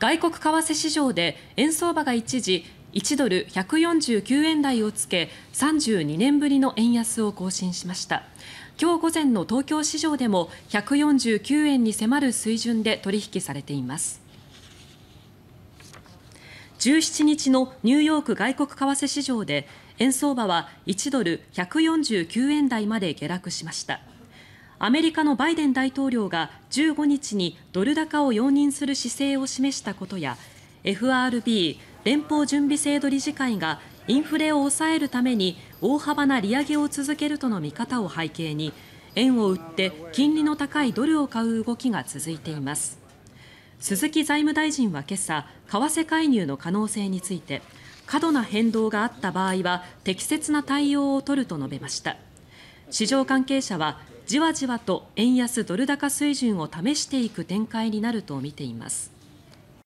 外国為替市場で円相場が一時1ドル =149 円台をつけ32年ぶりの円安を更新しました今日午前の東京市場でも149円に迫る水準で取引されています17日のニューヨーク外国為替市場で円相場は1ドル =149 円台まで下落しました。アメリカのバイデン大統領が15日にドル高を容認する姿勢を示したことや ＦＲＢ・ 連邦準備制度理事会がインフレを抑えるために大幅な利上げを続けるとの見方を背景に円を売って金利の高いドルを買う動きが続いています。鈴木財務大臣は今朝為替介入の可能性について過度な変動があった場合は適切な対応を取ると述べました。市場関係者はじわじわと円安・ドル高水準を試していく展開になるとみています。